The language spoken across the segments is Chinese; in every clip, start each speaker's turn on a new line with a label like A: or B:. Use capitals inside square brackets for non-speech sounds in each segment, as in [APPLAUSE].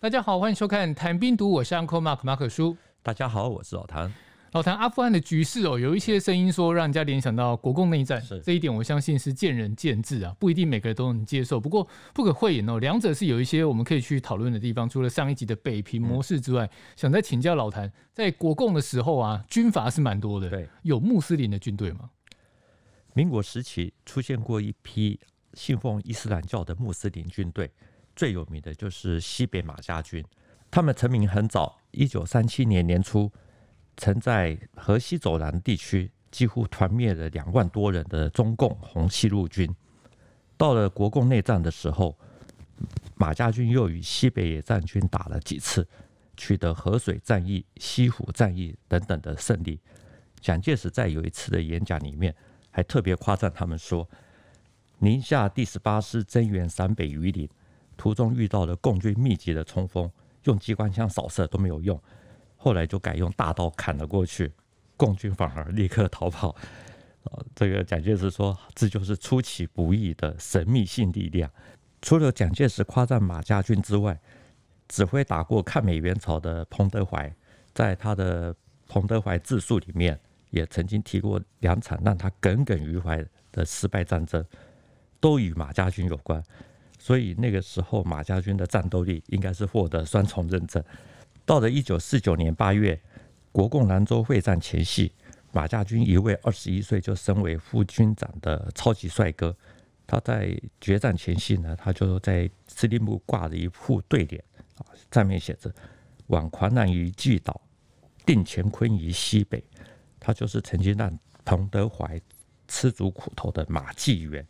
A: 大家好，欢迎收看《谈兵读》，我是 Uncle Mark 马可叔。大家好，我是老谭。老谭，阿富汗的局势哦，有一些声音说，让人家联想到国共内战，这一点我相信是见仁见智啊，不一定每个人都能接受。不过不可讳言哦，两者是有一些我们可以去讨论的地方。除了上一集的北平模式之外，想再请教老谭，在国共的时候啊，军阀是蛮多的，有穆斯林的军队吗？民国时
B: 期出现过一批信奉伊斯兰教的穆斯林军队。最有名的就是西北马家军，他们成名很早，一九三七年年初，曾在河西走廊地区几乎团灭了两万多人的中共红西路军。到了国共内战的时候，马家军又与西北野战军打了几次，取得河水战役、西湖战役等等的胜利。蒋介石在有一次的演讲里面，还特别夸赞他们说：“宁夏第十八师增援陕北榆林。”途中遇到了共军密集的冲锋，用机关枪扫射都没有用，后来就改用大刀砍了过去，共军反而立刻逃跑。呃，[LAUGHS] 这个蒋介石说这就是出其不意的神秘性力量。除了蒋介石夸赞马家军之外，指挥打过抗美援朝的彭德怀，在他的彭德怀自述里面也曾经提过两场让他耿耿于怀的失败战争，都与马家军有关。所以那个时候，马家军的战斗力应该是获得双重认证。到了1949年8月，国共兰州会战前夕，马家军一位21岁就升为副军长的超级帅哥，他在决战前夕呢，他就在司令部挂了一副对联，啊，上面写着“挽狂澜于既倒，定乾坤于西北”。他就是曾经让彭德怀吃足苦头的马继元。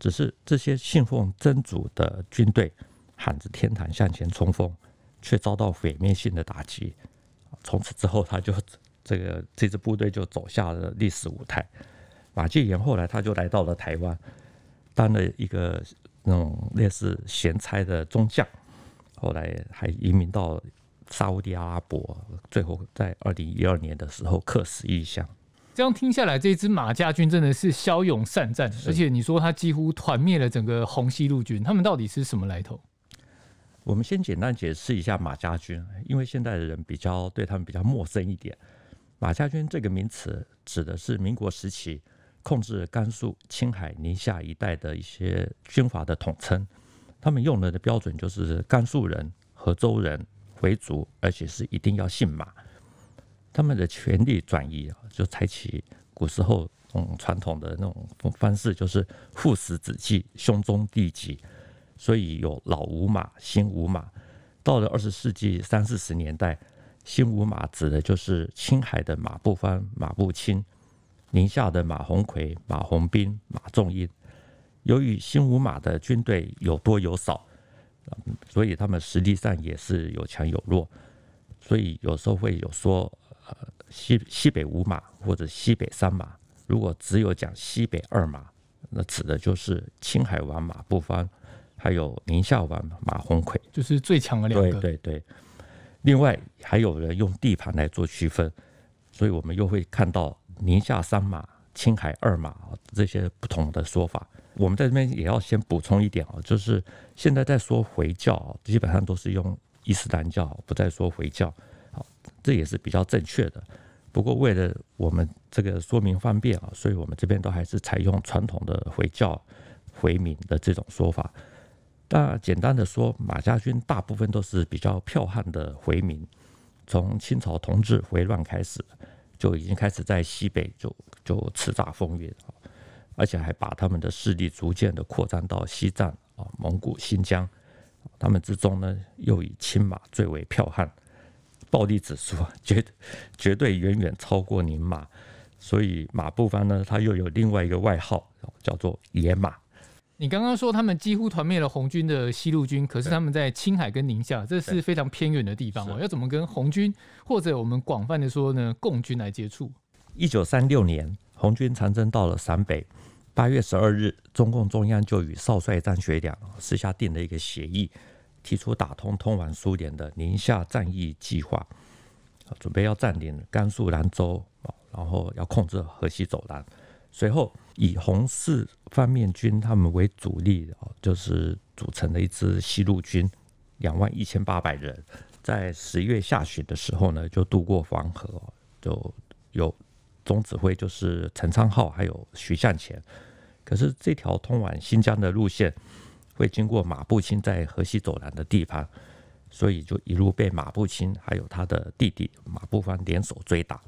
B: 只是这些信奉真主的军队喊着“天堂”向前冲锋，却遭到毁灭性的打击。从此之后，他就这个这支部队就走下了历史舞台。马继炎后来他就来到了台湾，当了一个那种类似闲差的中将，后来还移民到沙地阿拉伯，最后在二零一二年的时候客死异乡。
A: 这样听下来，这支马家军真的是骁勇善战，而且你说他几乎团灭了整个红西路军，他们到底是什么来头？
B: 我们先简单解释一下马家军，因为现代的人比较对他们比较陌生一点。马家军这个名词指的是民国时期控制甘肃、青海、宁夏一带的一些军阀的统称。他们用了的标准就是甘肃人、河州人、回族，而且是一定要姓马。他们的权力转移，啊，就采取古时候嗯传统的那种方式，就是父死子继，兄终弟及，所以有老五马，新五马。到了二十世纪三四十年代，新五马指的就是青海的马步芳、马步青，宁夏的马鸿逵、马鸿宾、马仲英。由于新五马的军队有多有少，所以他们实际上也是有强有弱，所以有时候会有说。呃西西北五马或者西北三马，如果只有讲西北二马，那指的就是青海王马步芳，还有宁夏王马鸿逵，
A: 就是最强的两个。对
B: 对对，另外还有人用地盘来做区分，所以我们又会看到宁夏三马、青海二马这些不同的说法。我们在这边也要先补充一点啊，就是现在在说回教，基本上都是用伊斯兰教，不再说回教。这也是比较正确的，不过为了我们这个说明方便啊，所以我们这边都还是采用传统的回教回民的这种说法。那简单的说，马家军大部分都是比较剽悍的回民。从清朝同治回乱开始，就已经开始在西北就就叱咤风云，而且还把他们的势力逐渐的扩张到西藏啊、蒙古、新疆。他们之中呢，又以青马最为剽悍。暴力指数啊，绝绝对远远超过宁马，所以马步芳呢，他又有另外一个外号，叫做野马。
A: 你刚刚说他们几乎团灭了红军的西路军，可是他们在青海跟宁夏，这是非常偏远的地方哦，要怎么跟红军或者我们广泛的说呢，共军来接触？
B: 一九三六年，红军长征到了陕北，八月十二日，中共中央就与少帅张学良私下定了一个协议。提出打通通往苏联的宁夏战役计划，准备要占领甘肃兰州，然后要控制河西走廊。随后以红四方面军他们为主力，就是组成了一支西路军，两万一千八百人，在十月下旬的时候呢，就渡过黄河，就有总指挥就是陈昌浩还有徐向前。可是这条通往新疆的路线。会经过马步青在河西走廊的地方，所以就一路被马步青还有他的弟弟马步芳联手追打。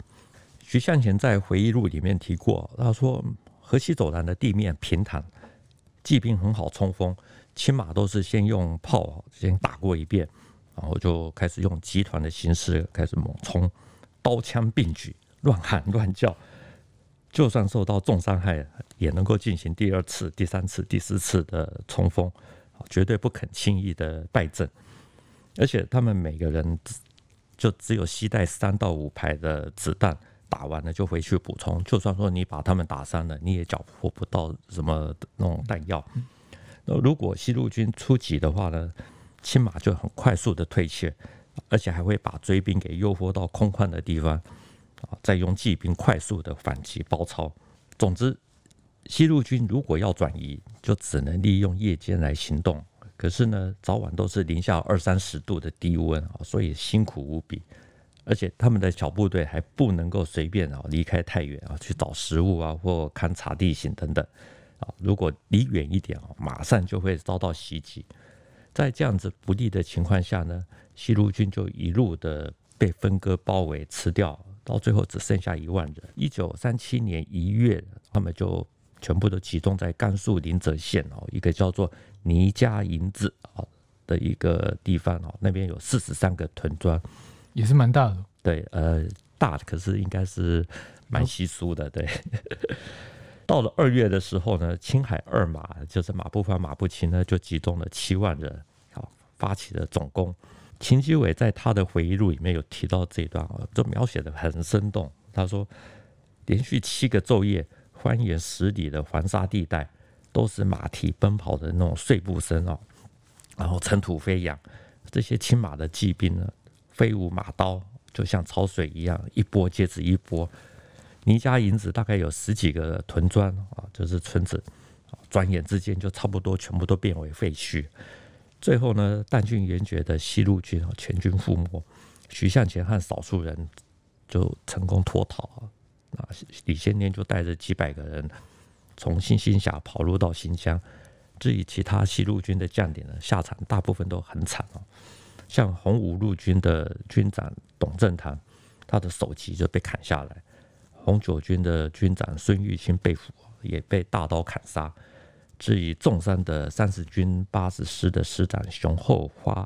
B: 徐向前在回忆录里面提过，他说河西走廊的地面平坦，骑兵很好冲锋，骑马都是先用炮先打过一遍，然后就开始用集团的形式开始猛冲，刀枪并举，乱喊乱叫。就算受到重伤害，也能够进行第二次、第三次、第四次的冲锋，绝对不肯轻易的败阵。而且他们每个人就只有携带三到五排的子弹，打完了就回去补充。就算说你把他们打伤了，你也缴获不到什么那种弹药。那如果西路军出击的话呢，起码就很快速的退却，而且还会把追兵给诱惑到空旷的地方。啊，再用骑兵快速的反击包抄。总之，西路军如果要转移，就只能利用夜间来行动。可是呢，早晚都是零下二三十度的低温啊，所以辛苦无比。而且他们的小部队还不能够随便啊离开太远啊去找食物啊或勘察地形等等啊。如果离远一点啊，马上就会遭到袭击。在这样子不利的情况下呢，西路军就一路的被分割包围吃掉。到最后只剩下一万人。一九三七年一月，他们就全部都集中在甘肃临泽县哦，一个叫做倪家营子哦的一个地方哦，那边有四十三个屯庄，也是蛮大的。对，呃，大的，可是应该是蛮稀疏的。对，到了二月的时候呢，青海二马，就是马步芳、马步青呢，就集中了七万人，好，发起了总攻。秦基伟在他的回忆录里面有提到这一段啊，这描写的很生动。他说，连续七个昼夜，方圆十里的黄沙地带，都是马蹄奔跑的那种碎步声啊，然后尘土飞扬。这些青马的骑兵呢，飞舞马刀，就像潮水一样，一波接着一波。倪家银子大概有十几个屯庄啊，就是村子，转眼之间就差不多全部都变为废墟。最后呢，弹俊援觉的西路军啊全军覆没，徐向前和少数人就成功脱逃啊。李先念就带着几百个人从新兴峡跑入到新疆。至于其他西路军的将领呢，下场大部分都很惨啊。像红五路军的军长董振堂，他的首级就被砍下来；红九军的军长孙玉清被俘，也被大刀砍杀。至于重伤的三十军八十师的师长熊厚发，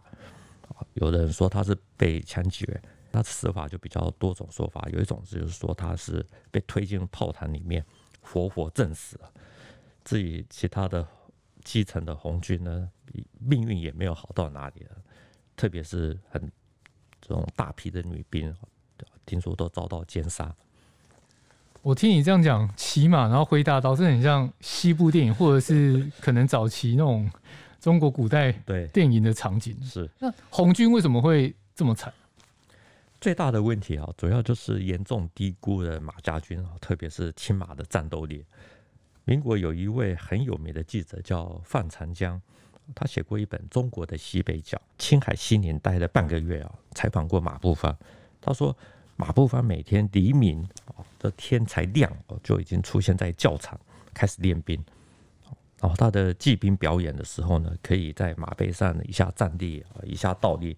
B: 有有人说他是被枪决，他死法就比较多种说法。有一种就是说他是被推进炮弹里面，活活震死了。至于其他的基层的红军呢，命运也没有好到哪里了，特别是很这种大批的女兵，听说都遭到奸杀。
A: 我听你这样讲，骑马然后挥大刀，是很像西部电影，或者是 [LAUGHS] 可能早期那种中国古代电影的场景。是那红军为什么会这么惨？最大的问题啊，主要就是严
B: 重低估了马家军啊，特别是青马的战斗力。民国有一位很有名的记者叫范长江，他写过一本《中国的西北角》，青海西宁待了半个月啊，采访过马步芳，他说。马步芳每天黎明啊，这天才亮哦，就已经出现在教场开始练兵。然后他的骑兵表演的时候呢，可以在马背上一下站立一下倒立，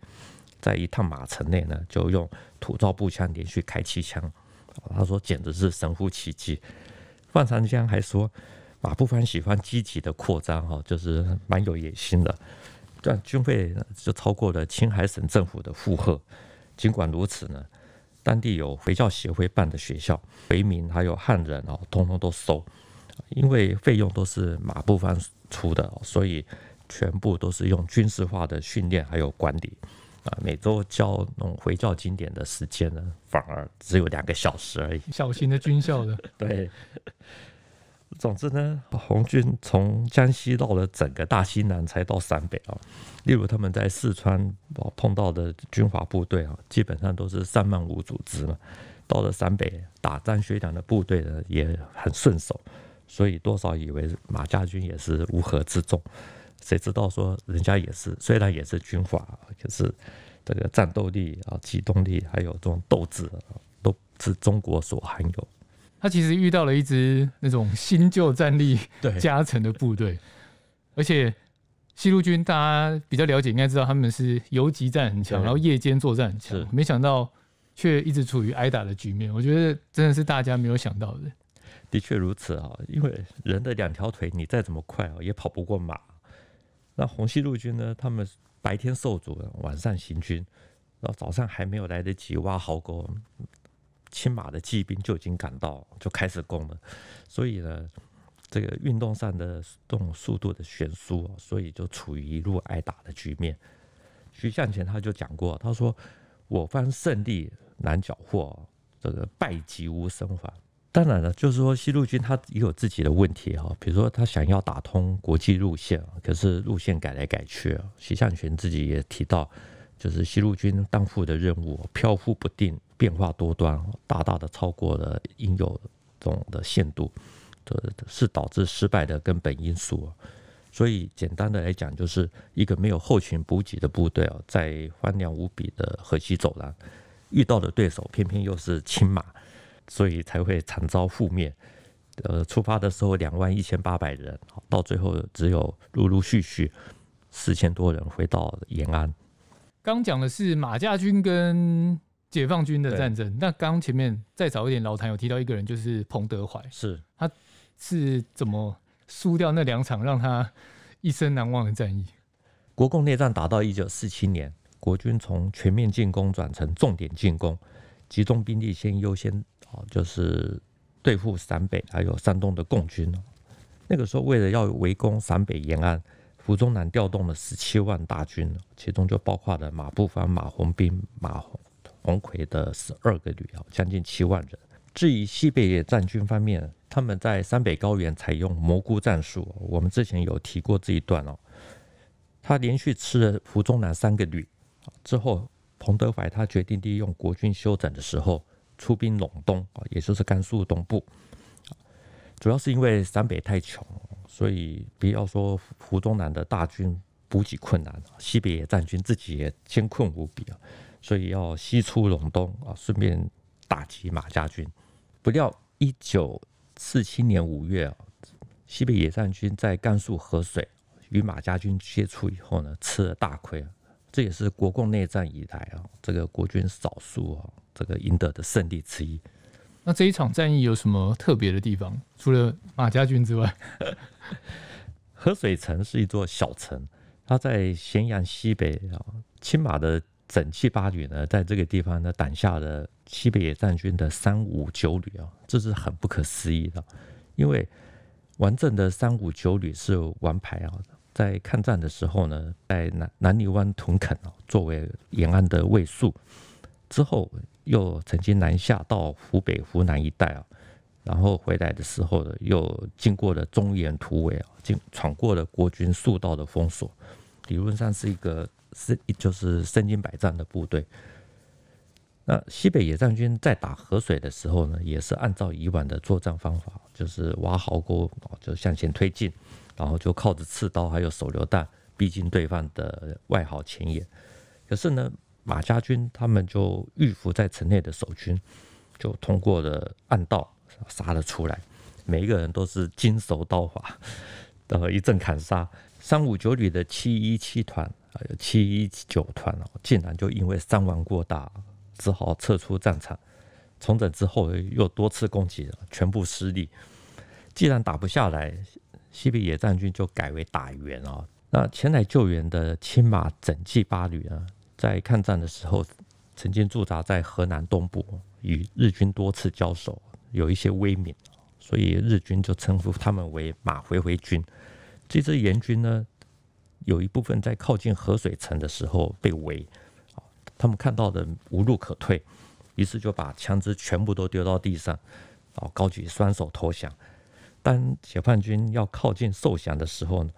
B: 在一趟马城内呢，就用土造步枪连续开七枪。他说简直是神乎其技。范长江还说，马步芳喜欢积极的扩张哈，就是蛮有野心的。但军费就超过了青海省政府的负荷。尽管如此呢。当地有回教协会办的学校，回民还有汉人哦，通通都收，因为费用都是马步芳出的，所以全部都是用军事化的训练还有管理啊。每周教那种回教经典的时间呢，反而只有两个小时而已。
A: 小型的军校的，[LAUGHS] 对。总之呢，红
B: 军从江西到了整个大西南，才到陕北啊。例如他们在四川碰到的军阀部队啊，基本上都是散漫无组织嘛。到了陕北打张学良的部队呢，也很顺手。所以多少以为马家军也是乌合之众，谁知道说人家也是虽然也是军阀，可是这个战斗力啊、机动力还有这种斗志，都是中国所罕有。
A: 他其实遇到了一支那种新旧战力 [LAUGHS] 加成的部队，而且西路军大家比较了解，应该知道他们是游击战很强，然后夜间作战很强，没想到却一直处于挨打的局面。我觉得真的是大家没有想到的。
B: 的确如此啊，因为人
A: 的两条腿，
B: 你再怎么快啊，也跑不过马。那红西路军呢？他们白天受阻，晚上行军，然后早上还没有来得及挖壕沟。青马的骑兵就已经赶到，就开始攻了。所以呢，这个运动上的这种速度的悬殊，所以就处于一路挨打的局面。徐向前他就讲过，他说：“我方胜利难缴获，这个败绩无生还。”当然了，就是说西路军他也有自己的问题哈，比如说他想要打通国际路线，可是路线改来改去。徐向前自己也提到，就是西路军担负的任务飘忽不定。变化多端，大大的超过了应有的限度，这是导致失败的根本因素。所以简单的来讲，就是一个没有后勤补给的部队啊，在荒凉无比的河西走廊遇到的对手，偏偏又是青马，所以才会惨遭覆灭。呃，出发的时候两万一千八百人，到最后只有陆陆续续四千多人回到延安。
A: 刚讲的是马家军跟。解放军的战争，那刚前面再早一点，老谭有提到一个人，就是彭德怀，是他是怎么输掉那两场让他一生难忘的战役？
B: 国共内战打到一九四七年，国军从全面进攻转成重点进攻，集中兵力先优先哦，就是对付陕北还有山东的共军。那个时候为了要围攻陕北延安，胡宗南调动了十七万大军，其中就包括了马步芳、马红兵、马红红魁的十二个旅啊，将近七万人。至于西北野战军方面，他们在山北高原采用蘑菇战术，我们之前有提过这一段哦。他连续吃了胡宗南三个旅之后，彭德怀他决定利用国军休整的时候出兵陇东啊，也就是甘肃东部。主要是因为陕北太穷，所以不要说胡胡宗南的大军补给困难，西北野战军自己也艰困无比啊。所以要西出陇东啊，顺便打击马家军。不料一九四七年五月，西北野战军在甘肃河水与马家军接触以后呢，吃了大亏。这也是国共内战以来啊，这个国军少数啊，这个赢得的胜利之一。
A: 那这一场战役有什么特别的地方？除了马家军之外，[LAUGHS] 河水城是一座小城，它在咸阳西北啊，
B: 青马的。整七八旅呢，在这个地方呢，挡下了西北野战军的三五九旅啊，这是很不可思议的，因为完整的三五九旅是王牌啊，在抗战的时候呢，在南南泥湾屯垦啊，作为沿岸的卫戍，之后又曾经南下到湖北、湖南一带啊，然后回来的时候呢，又经过了中原突围啊，经闯过了国军数道的封锁，理论上是一个。是，就是身经百战的部队。那西北野战军在打河水的时候呢，也是按照以往的作战方法，就是挖壕沟，就向前推进，然后就靠着刺刀还有手榴弹逼近对方的外壕前沿。可是呢，马家军他们就预伏在城内的守军，就通过了暗道杀了出来，每一个人都是精熟刀法，呃，[LAUGHS] 一阵砍杀。三五九旅的七一七团。有七一九团哦，竟然就因为伤亡过大，只好撤出战场。重整之后又多次攻击，全部失利。既然打不下来，西北野战军就改为打援哦。那前来救援的青马整骑八旅呢，在抗战的时候曾经驻扎在河南东部，与日军多次交手，有一些威名，所以日军就称呼他们为马回回军。这支援军呢？有一部分在靠近河水城的时候被围，他们看到的无路可退，于是就把枪支全部都丢到地上，啊，高举双手投降。当解放军要靠近受降的时候呢，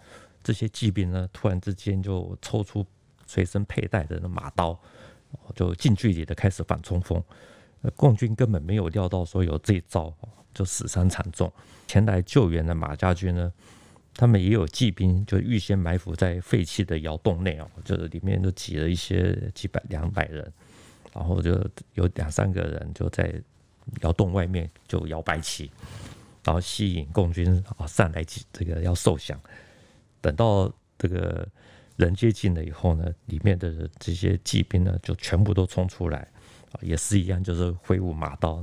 B: 这些骑兵呢突然之间就抽出随身佩戴的那马刀，就近距离的开始反冲锋。共军根本没有料到说有这一招，就死伤惨重。前来救援的马家军呢？他们也有骑兵，就预先埋伏在废弃的窑洞内哦，就是里面都挤了一些几百两百人，然后就有两三个人就在窑洞外面就摇白旗，然后吸引共军啊上来，这个要受降。等到这个人接近了以后呢，里面的这些骑兵呢就全部都冲出来啊，也是一样，就是挥舞马刀，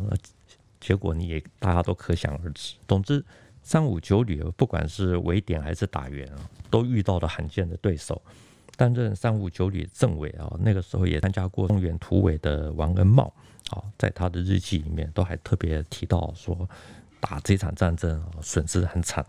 B: 结果你也大家都可想而知。总之。三五九旅不管是围点还是打援啊，都遇到了罕见的对手。担任三五九旅政委啊，那个时候也参加过中原突围的王恩茂啊，在他的日记里面都还特别提到说，打这场战争啊，损失很惨。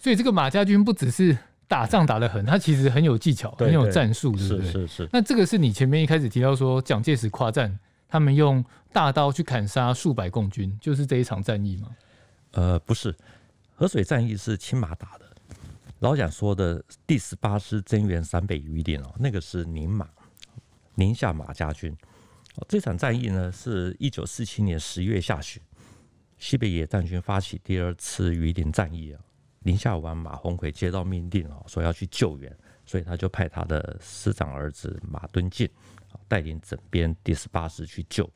A: 所以这个马家军不只是打仗打得狠，他其实很有技巧，很有战术，对对？是是是。那这个是你前面一开始提到说蒋介石夸赞他们用大刀去砍杀数百共军，就是这一场战役吗？呃，不是。河水战役是青马打的，
B: 老蒋说的第十八师增援陕北榆林哦，那个是宁马，宁夏马家军。这场战役呢，是一九四七年十月下旬，西北野战军发起第二次榆林战役啊。宁夏王马鸿逵接到命令哦，说要去救援，所以他就派他的师长儿子马敦进带领整编第十八师去救。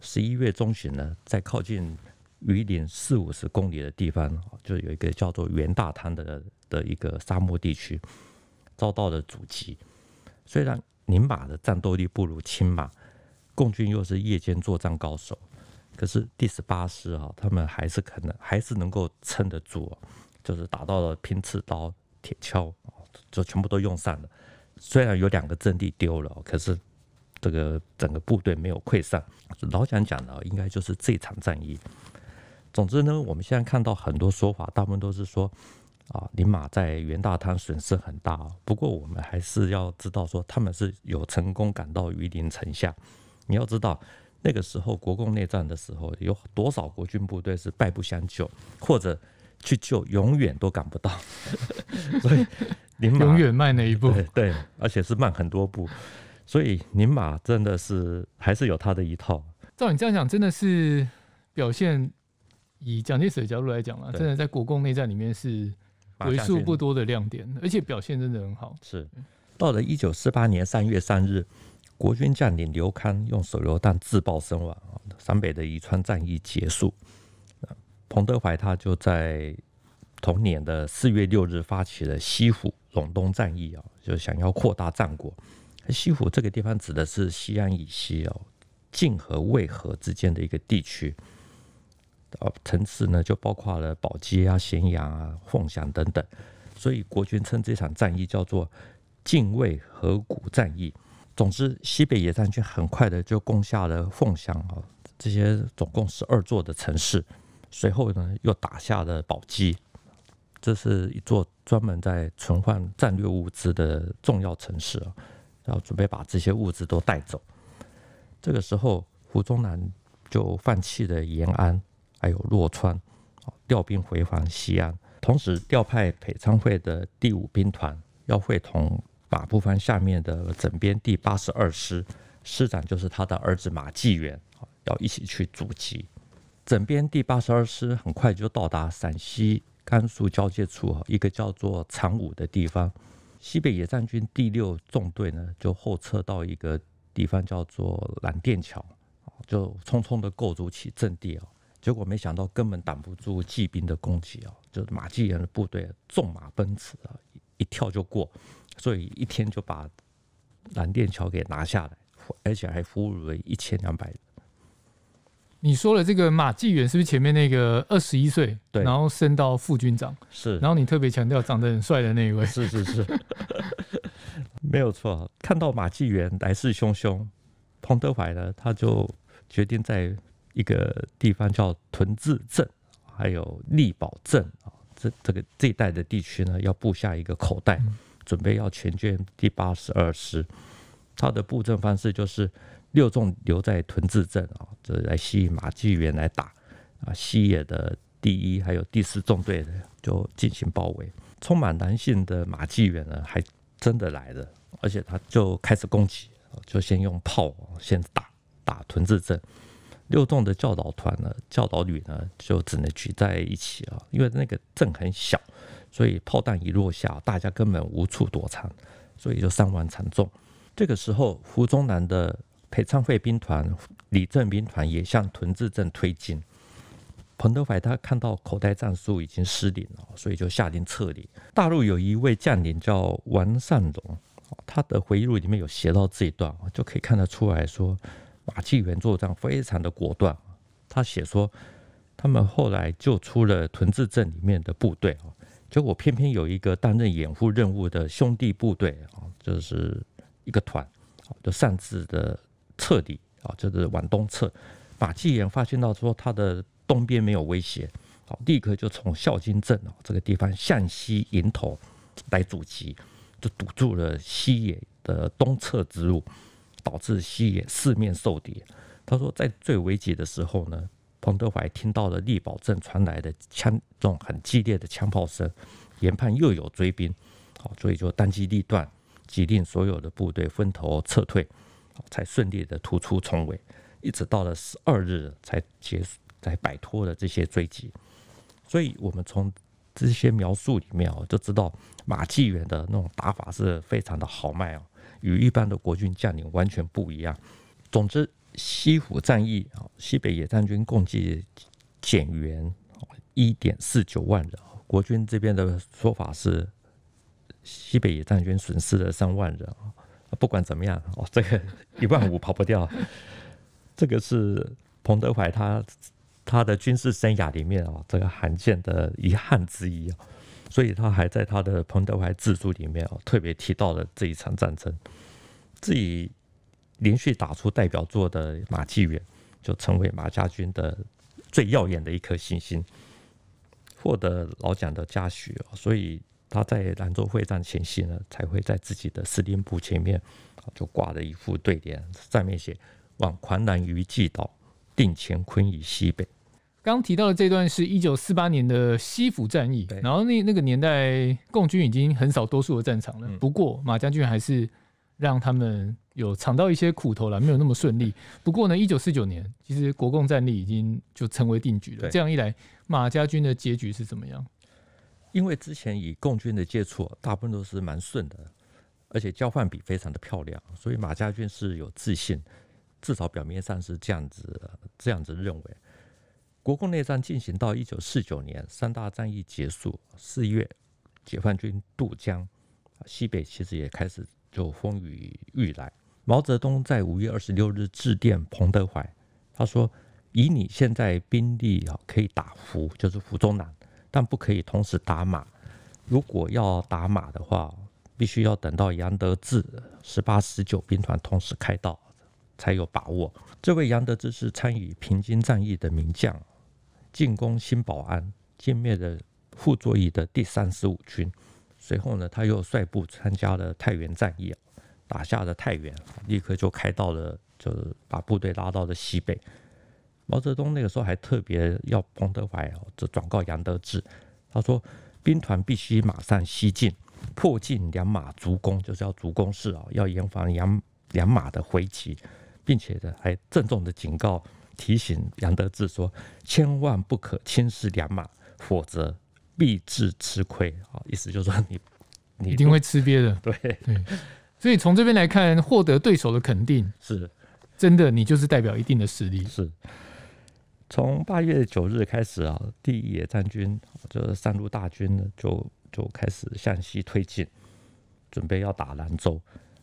B: 十一月中旬呢，在靠近。榆林四五十公里的地方，就有一个叫做元大滩的的一个沙漠地区遭到了阻击。虽然宁马的战斗力不如青马，共军又是夜间作战高手，可是第十八师啊，他们还是可能还是能够撑得住，就是打到了拼刺刀、铁锹，就全部都用上了。虽然有两个阵地丢了，可是这个整个部队没有溃散。老蒋讲的应该就是这场战役。总之呢，我们现在看到很多说法，大部分都是说，啊，宁马在袁大滩损失很大。不过我们还是要知道，说他们是有成功赶到榆林城下。你要知道，那个时候国共内战的时候，有多少国军部队是败不相救，或者去救永远都赶不到。
A: [LAUGHS] 所以，
B: 永远慢那一步，对，而且是慢很多步。所以宁马真的是还是有他的一套。
A: 照你这样讲，真的是表现。以蒋介石的角度来讲啊，真的在国共内战里面是为数不多的亮点，而且表现真的很好。是，
B: 到了一九四八年三月三日，国军将领刘康用手榴弹自爆身亡啊，陕北的宜川战役结束。彭德怀他就在同年的四月六日发起了西府陇东战役啊，就想要扩大战果。西府这个地方指的是西安以西哦，泾河渭河之间的一个地区。啊，城市呢就包括了宝鸡啊、咸阳啊、凤翔等等，所以国军称这场战役叫做“泾渭河谷战役”。总之，西北野战军很快的就攻下了凤翔啊这些总共十二座的城市，随后呢又打下了宝鸡，这是一座专门在存放战略物资的重要城市啊，然后准备把这些物资都带走。这个时候，胡宗南就放弃了延安。还有洛川，调兵回防西安，同时调派北昌会的第五兵团要会同马步藩下面的整编第八十二师，师长就是他的儿子马继元，要一起去阻击。整编第八十二师很快就到达陕西甘肃交界处一个叫做长武的地方。西北野战军第六纵队呢，就后撤到一个地方叫做蓝靛桥，就匆匆的构筑起阵地啊。结果没想到根本挡不住骑兵的攻击啊！就是马继元的部队纵马奔驰啊，一跳就过，所以一天就把蓝电桥给拿下来，而且还俘虏了一千两百人。
A: 你说了这个马继元是不是前面那个二十一岁？对，然后升到副军长。是，然后你特别强调长得很帅的那一位。是是是，没有错。看到马继
B: 元来势汹汹，彭德怀呢，他就决定在。一个地方叫屯子镇，还有立保镇啊，这这个这一带的地区呢，要布下一个口袋，准备要全歼第八十二师。他的布阵方式就是六纵留在屯子镇啊，这来吸引马继元来打啊，西野的第一还有第四纵队就进行包围。充满男性的马继元呢，还真的来了，而且他就开始攻击，就先用炮先打打屯子镇。六栋的教导团呢，教导旅呢，就只能聚在一起啊，因为那个镇很小，所以炮弹一落下，大家根本无处躲藏，所以就伤亡惨重。这个时候，胡宗南的陪昌会兵团、李正兵团也向屯子镇推进。彭德怀他看到口袋战术已经失灵了，所以就下令撤离。大陆有一位将领叫王善荣，他的回忆录里面有写到这一段，就可以看得出来说。马纪元作战非常的果断，他写说，他们后来救出了屯子镇里面的部队啊，结果偏偏有一个担任掩护任务的兄弟部队啊，就是一个团啊，就擅自的撤离啊，就是往东撤。马纪元发现到说他的东边没有威胁，好，立刻就从孝经镇啊这个地方向西迎头来阻击，就堵住了西野的东侧之路。导致西野四面受敌。他说，在最危急的时候呢，彭德怀听到了力宝镇传来的枪，这种很激烈的枪炮声，研判又有追兵，好，所以就当机立断，急令所有的部队分头撤退，才顺利的突出重围。一直到了十二日才结束，才摆脱了这些追击。所以，我们从这些描述里面哦，就知道马纪元的那种打法是非常的豪迈哦。与一般的国军将领完全不一样。总之，西府战役啊，西北野战军共计减员一点四九万人啊。国军这边的说法是，西北野战军损失了上万人啊。不管怎么样，哦，这个一万五跑不掉。这个是彭德怀他他的军事生涯里面哦，这个罕见的遗憾之一啊。所以他还在他的《彭德怀自述》里面哦，特别提到了这一场战争。自己连续打出代表作的马继远，就成为马家军的最耀眼的一颗星星，获得老蒋的嘉许。所以他在兰州会战前夕呢，才会在自己的司令部前面就挂了一副对联，上面写：“望狂澜于既倒，定乾坤于西北。”
A: 刚提到的这段是一九四八年的西府战役，然后那那个年代，共军已经很少多数的战场了。不过马家军还是让他们有尝到一些苦头了，没有那么顺利。不过呢，一九四九年，其实国共战力已经就成为定局了。这样一来，马家军的结局是怎么样？因为之前与
B: 共军的接触，大部分都是蛮顺的，而且交换比非常的漂亮，所以马家军是有自信，至少表面上是这样子，这样子认为。国共内战进行到一九四九年，三大战役结束。四月，解放军渡江，西北其实也开始就风雨欲来。毛泽东在五月二十六日致电彭德怀，他说：“以你现在兵力啊，可以打湖，就是湖中南，但不可以同时打马。如果要打马的话，必须要等到杨得志十八十九兵团同时开到，才有把握。”这位杨得志是参与平津战役的名将。进攻新保安，歼灭了傅作义的第三十五军。随后呢，他又率部参加了太原战役，打下了太原，立刻就开到了，就是把部队拉到了西北。毛泽东那个时候还特别要彭德怀就转告杨得志，他说：“兵团必须马上西进，破进两马足攻，就是要足攻势啊，要严防两两马的回击，并且呢，还郑重的警告。”提醒杨德志说：“千万不可轻视良马，否则必致吃亏。”啊，意思
A: 就是说你，你一定会吃瘪的。[LAUGHS] 对，所以从这边来看，获得对手的肯定，是真的，你就是代表一定的实力。是。从
B: 八月九日开始啊，第一野战军这三路大军呢，就就开始向西推进，准备要打兰州。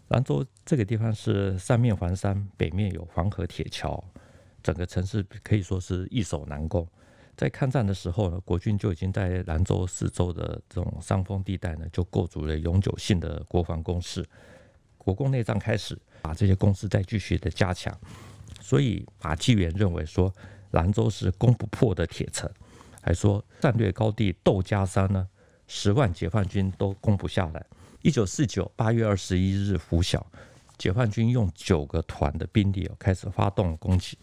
B: 兰州这个地方是三面环山，北面有黄河铁桥。整个城市可以说是易守难攻。在抗战的时候呢，国军就已经在兰州四周的这种山峰地带呢，就构筑了永久性的国防工事。国共内战开始，把这些工事再继续的加强。所以马继元认为说，兰州是攻不破的铁城，还说战略高地窦家山呢，十万解放军都攻不下来。一九四九八月二十一日拂晓，解放军用九个团的兵力开始发动攻击。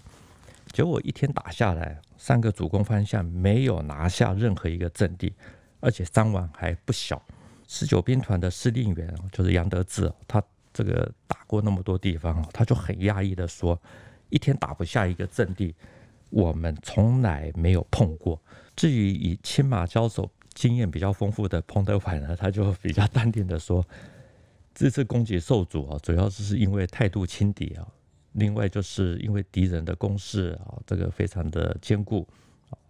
B: 结果一天打下来，三个主攻方向没有拿下任何一个阵地，而且伤亡还不小。十九兵团的司令员就是杨德志，他这个打过那么多地方，他就很压抑的说：“一天打不下一个阵地，我们从来没有碰过。”至于以轻马交手经验比较丰富的彭德怀呢，他就比较淡定的说：“这次攻击受阻啊，主要是是因为态度轻敌啊。”另外，就是因为敌人的攻势啊，这个非常的坚固，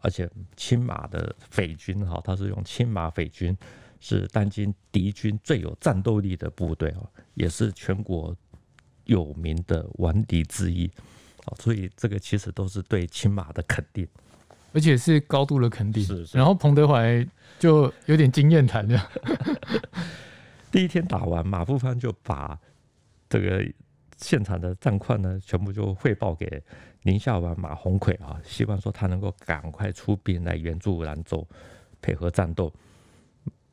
B: 而且青马的匪军哈，他是用青马匪军是当今敌军最有战斗力的部队啊，也是全国有名的顽敌之一啊，所以这个其实都是对青马的肯定，
A: 而且是高度的肯定。是是。然后彭德怀就有点经验谈了，[LAUGHS] 第一天打完，马步芳就把
B: 这个。现场的战况呢，全部就汇报给宁夏王马鸿逵啊，希望说他能够赶快出兵来援助兰州，配合战斗。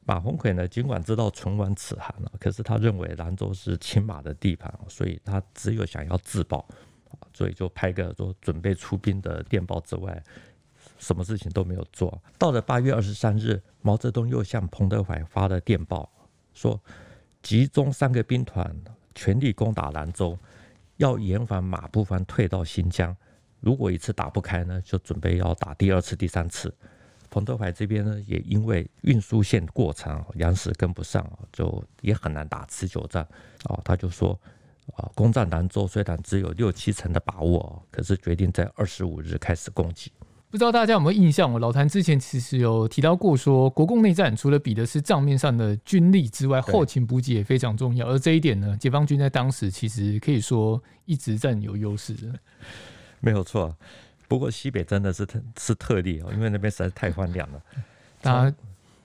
B: 马鸿逵呢，尽管知道存亡此寒了，可是他认为兰州是亲马的地盘，所以他只有想要自保，所以就拍个说准备出兵的电报之外，什么事情都没有做到。了八月二十三日，毛泽东又向彭德怀发了电报，说集中三个兵团。全力攻打兰州，要延缓马步芳退到新疆。如果一次打不开呢，就准备要打第二次、第三次。彭德怀这边呢，也因为运输线过长，粮食跟不上，就也很难打持久战。哦，他就说，啊，攻占兰州虽然只有六七成的把握，可是决定在二十五日开始攻击。
A: 不知道大家有没有印象？我老谭之前其实有提到过，说国共内战除了比的是账面上的军力之外，后勤补给也非常重要。而这一点呢，解放军在当时其实可以说一直占有优势的。
B: [LAUGHS] 没有错，不过西北真的是特是特例哦，因为那边实在太荒凉了。
A: [LAUGHS] 大家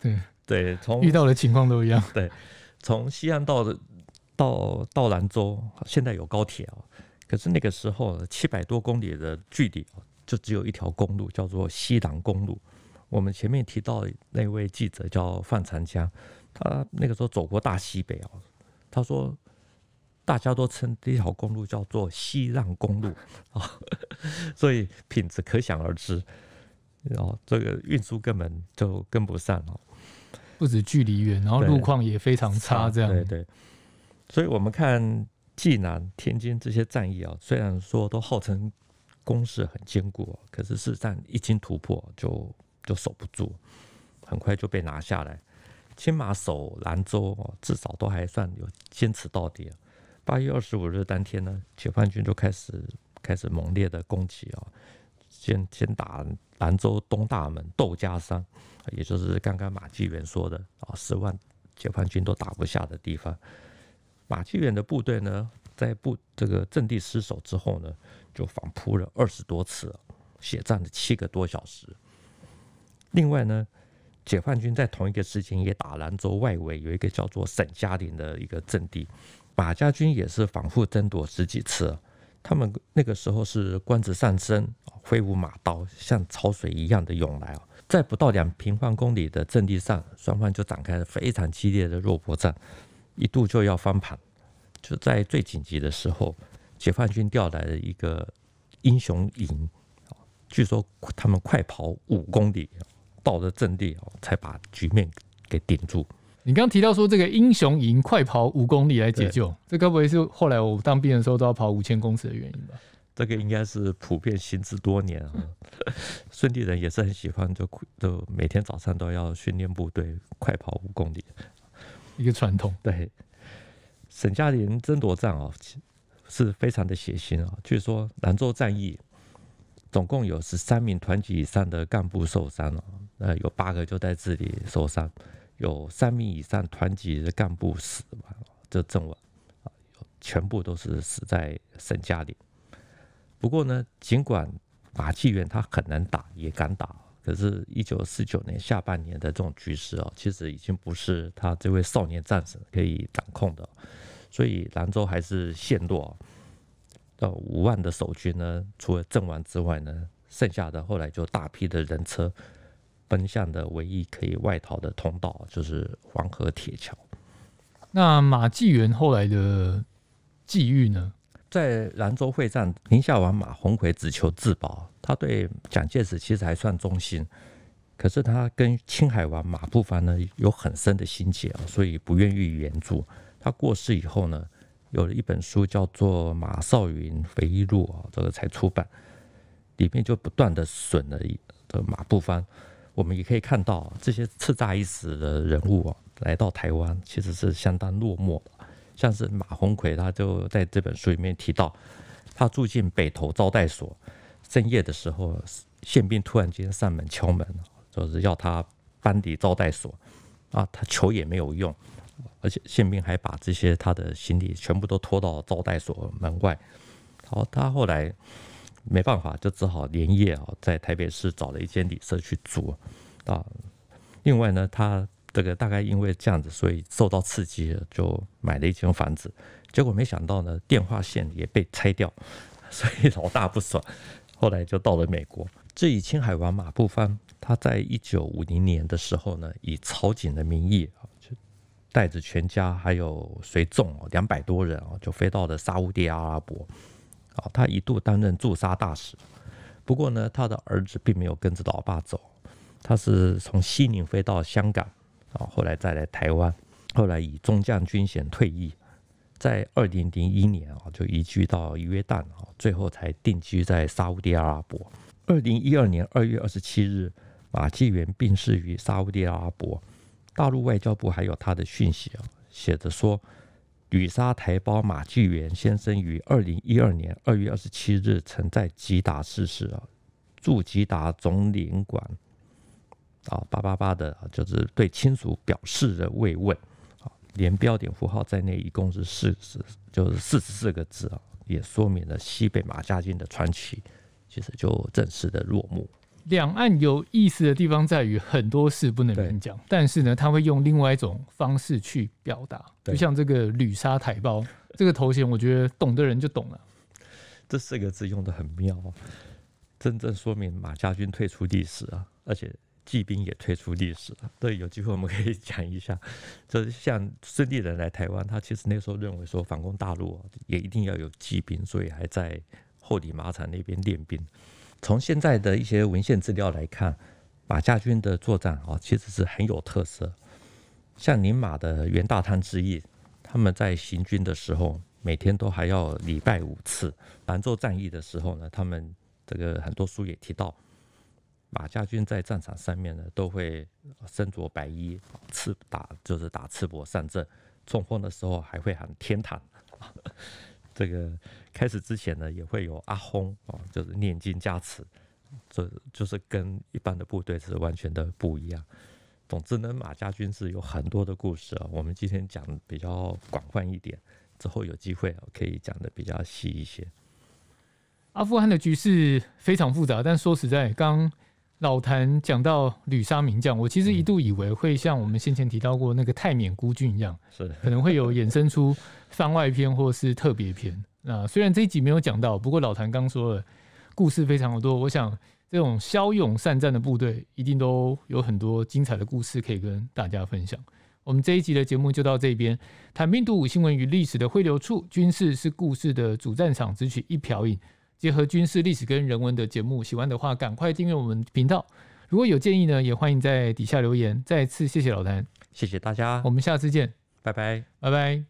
A: 对对，从遇到的情
B: 况都一样。对，从西安到到到兰州，现在有高铁哦。可是那个时候七百多公里的距离就只有一条公路，叫做西塘公路。我们前面提到那位记者叫范长江，他那个时候走过大西北哦，他说大家都称这条公路叫做西让公路啊，[LAUGHS] 所以品质可想而知。然后这个运输根本就跟不上哦，
A: 不止距离远，然后路况也非常差。这样对
B: 对，所以我们看济南、天津这些战役啊，虽然说都号称。攻势很坚固，可是事实上一经突破就就守不住，很快就被拿下来。青马守兰州，至少都还算有坚持到底。八月二十五日当天呢，解放军就开始开始猛烈的攻击啊，先先打兰州东大门窦家山，也就是刚刚马继元说的啊，十万解放军都打不下的地方。马继元的部队呢，在部这个阵地失守之后呢？就反扑了二十多次，血战了七个多小时。另外呢，解放军在同一个时间也打兰州外围有一个叫做沈家岭的一个阵地，马家军也是反复争夺十几次。他们那个时候是官职上升，挥舞马刀，像潮水一样的涌来在不到两平方公里的阵地上，双方就展开了非常激烈的肉搏战，一度就要翻盘。就在最紧急的时候。解放军调来的一个英雄营，据说他们快跑五公
A: 里到的
B: 阵地哦，才把局面给顶住。
A: 你刚刚提到说这个英雄营快跑五公里来解救，这该不会是后来我当兵的时候都要跑五千公尺的原因吧？
B: 这个应该是普遍行之多年啊。顺 [LAUGHS] 地人也是很喜欢，就就每天早上都要训练部队快跑五公里，一个传统。对，沈家岭争夺战啊。是非常的血腥啊！据说兰州战役总共有十三名团级以上的干部受伤了，呃，有八个就在这里受伤，有三名以上团级的干部死亡，这阵亡啊，全部都是死在沈家岭。不过呢，尽管马继元他很难打，也敢打，可是，一九四九年下半年的这种局势啊，其实已经不是他这位少年战神可以掌控的。所以兰州还是陷落，到五万的守军呢，除了阵亡之外呢，剩下的后来就大批的人车奔向的唯一可以外逃的通道，就是黄河铁桥。
A: 那马继元后来的际遇呢？在兰州会战，
B: 宁夏王马鸿逵只求自保，他对蒋介石其实还算忠心，可是他跟青海王马步凡呢有很深的心结啊，所以不愿意援助。他过世以后呢，有了一本书叫做《马少云回忆录》啊，这个才出版，里面就不断的损了的马步芳。我们也可以看到这些叱咤一时的人物啊，来到台湾其实是相当落寞的。像是马鸿逵，他就在这本书里面提到，他住进北投招待所，深夜的时候，宪兵突然间上门敲门，就是要他搬离招待所，啊，他求也没有用。而且宪兵还把这些他的行李全部都拖到招待所门外，好，他后来没办法，就只好连夜啊，在台北市找了一间旅社去住啊。另外呢，他这个大概因为这样子，所以受到刺激，就买了一间房子。结果没想到呢，电话线也被拆掉，[LAUGHS] 所以老大不爽。后来就到了美国。至于青海王马步芳，他在一九五零年的时候呢，以曹锦的名义。带着全家还有随众哦，两百多人哦，就飞到了沙地阿拉伯。啊，他一度担任驻沙大使。不过呢，他的儿子并没有跟着老爸走，他是从西宁飞到香港，啊，后来再来台湾，后来以中将军衔退役，在二零零一年啊，就移居到约旦啊，最后才定居在沙地阿拉伯。二零一二年二月二十七日，马纪元病逝于沙地阿拉伯。大陆外交部还有他的讯息啊，写着说，旅沙台胞马继元先生于二零一二年二月二十七日，曾在吉达逝世啊，驻吉达总领馆，啊八八八的，就是对亲属表示的慰问，啊，连标点符号在内，一共是四十，就是四十四个字啊，也说明了西北马家军的传奇，其实就正式的落幕。
A: 两岸有意思的地方在于很多事不能明讲，但是呢，他会用另外一种方式去表达。就像这个“绿沙台胞”这个头衔，我觉得懂的人就懂了。
B: 这四个字用的很妙，真正说明马家军退出历史啊，而且纪兵也退出历史了。对，有机会我们可以讲一下。就是像孙立人来台湾，他其实那时候认为说反攻大陆也一定要有纪兵，所以还在后里马场那边练兵。从现在的一些文献资料来看，马家军的作战啊，其实是很有特色。像宁马的袁大滩之役，他们在行军的时候，每天都还要礼拜五次。兰州战役的时候呢，他们这个很多书也提到，马家军在战场上面呢，都会身着白衣，赤打就是打赤膊上阵，冲锋的时候还会喊“天堂”。这个开始之前呢，也会有阿轰啊，就是念经加持，这就是跟一般的部队是完全的不一样。总之呢，马家军是有很多的故事啊。我们今天讲比较广泛一点，之后有机会可以讲的比较细一些。
A: 阿富汗的局势非常复杂，但说实在，刚老谭讲到吕沙名将，我其实一度以为会像我们先前提到过那个泰缅孤军一样，是 [LAUGHS] 可能会有衍生出。番外篇或是特别篇，那虽然这一集没有讲到，不过老谭刚说了，故事非常的多。我想这种骁勇善战的部队，一定都有很多精彩的故事可以跟大家分享。我们这一集的节目就到这边，谈印度五新闻与历史的汇流处，军事是故事的主战场，只取一瓢饮，结合军事历史跟人文的节目，喜欢的话赶快订阅我们频道。如果有建议呢，也欢迎在底下留言。再次谢谢老谭，谢谢大家，我们下次见，拜拜，拜拜。